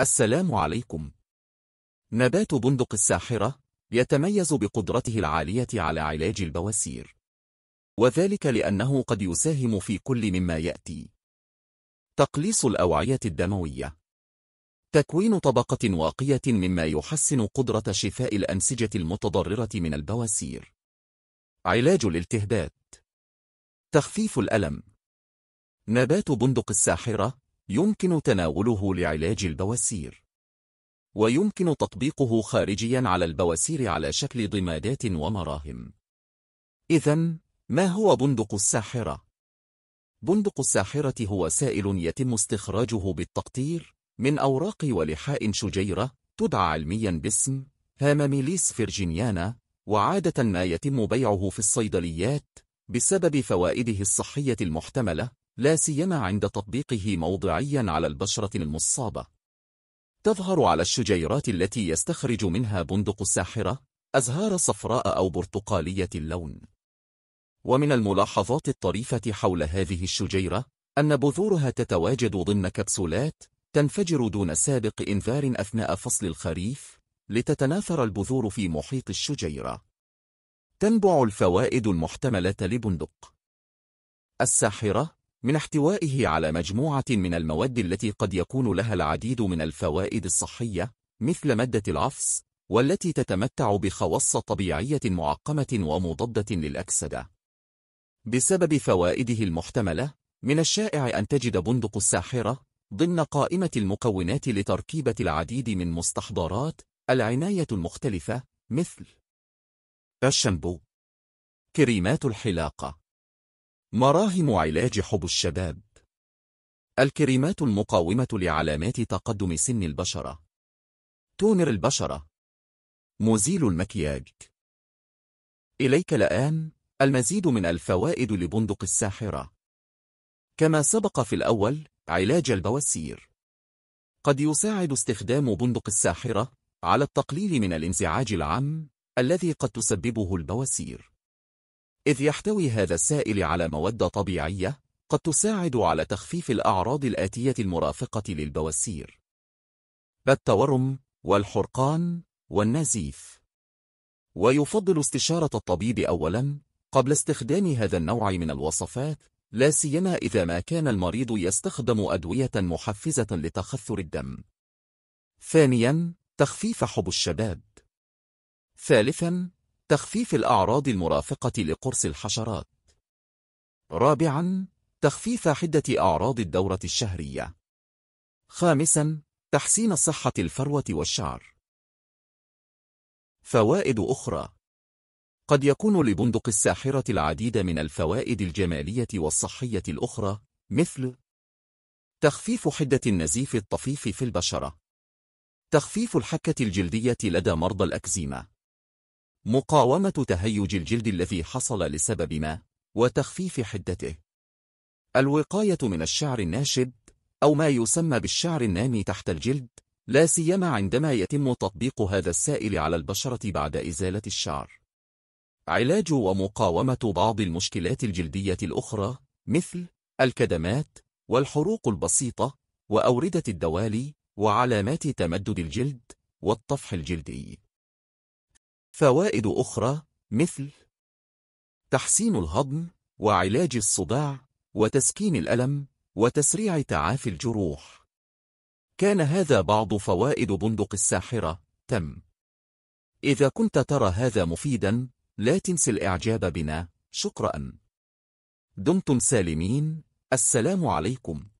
السلام عليكم نبات بندق الساحرة يتميز بقدرته العالية على علاج البواسير وذلك لأنه قد يساهم في كل مما يأتي تقليص الأوعية الدموية تكوين طبقة واقية مما يحسن قدرة شفاء الأنسجة المتضررة من البواسير علاج الالتهابات تخفيف الألم نبات بندق الساحرة يمكن تناوله لعلاج البواسير ويمكن تطبيقه خارجيا على البواسير على شكل ضمادات ومراهم إذا ما هو بندق الساحرة؟ بندق الساحرة هو سائل يتم استخراجه بالتقطير من أوراق ولحاء شجيرة تدعى علميا باسم هاماميليس فيرجينيانا وعادة ما يتم بيعه في الصيدليات بسبب فوائده الصحية المحتملة لا سيما عند تطبيقه موضعيا على البشرة المصابة تظهر على الشجيرات التي يستخرج منها بندق الساحرة أزهار صفراء أو برتقالية اللون ومن الملاحظات الطريفة حول هذه الشجيرة أن بذورها تتواجد ضمن كبسولات تنفجر دون سابق إنذار أثناء فصل الخريف لتتناثر البذور في محيط الشجيرة تنبع الفوائد المحتملة لبندق الساحرة من احتوائه على مجموعة من المواد التي قد يكون لها العديد من الفوائد الصحية مثل مادة العفس والتي تتمتع بخواص طبيعية معقمة ومضادة للأكسدة بسبب فوائده المحتملة من الشائع أن تجد بندق الساحرة ضمن قائمة المكونات لتركيبة العديد من مستحضرات العناية المختلفة مثل الشامبو كريمات الحلاقة مراهم علاج حب الشباب الكريمات المقاومة لعلامات تقدم سن البشرة تونر البشرة مزيل المكياج إليك الآن المزيد من الفوائد لبندق الساحرة كما سبق في الأول علاج البواسير قد يساعد استخدام بندق الساحرة على التقليل من الانزعاج العام الذي قد تسببه البواسير إذ يحتوي هذا السائل على مواد طبيعية قد تساعد على تخفيف الأعراض الآتية المرافقة للبواسير التورم والحرقان والنزيف ويفضل استشارة الطبيب أولا قبل استخدام هذا النوع من الوصفات لا سيما إذا ما كان المريض يستخدم أدوية محفزة لتخثر الدم ثانيا تخفيف حب الشباب ثالثا تخفيف الأعراض المرافقة لقرص الحشرات رابعاً تخفيف حدة أعراض الدورة الشهرية خامساً تحسين صحة الفروة والشعر فوائد أخرى قد يكون لبندق الساحرة العديد من الفوائد الجمالية والصحية الأخرى مثل تخفيف حدة النزيف الطفيف في البشرة تخفيف الحكة الجلدية لدى مرضى الأكزيما مقاومة تهيج الجلد الذي حصل لسبب ما وتخفيف حدته الوقاية من الشعر الناشد أو ما يسمى بالشعر النامي تحت الجلد لا سيما عندما يتم تطبيق هذا السائل على البشرة بعد إزالة الشعر علاج ومقاومة بعض المشكلات الجلدية الأخرى مثل الكدمات والحروق البسيطة وأوردة الدوالي وعلامات تمدد الجلد والطفح الجلدي فوائد أخرى مثل تحسين الهضم وعلاج الصداع وتسكين الألم وتسريع تعافي الجروح كان هذا بعض فوائد بندق الساحرة تم إذا كنت ترى هذا مفيدا لا تنس الإعجاب بنا شكرا دمتم سالمين السلام عليكم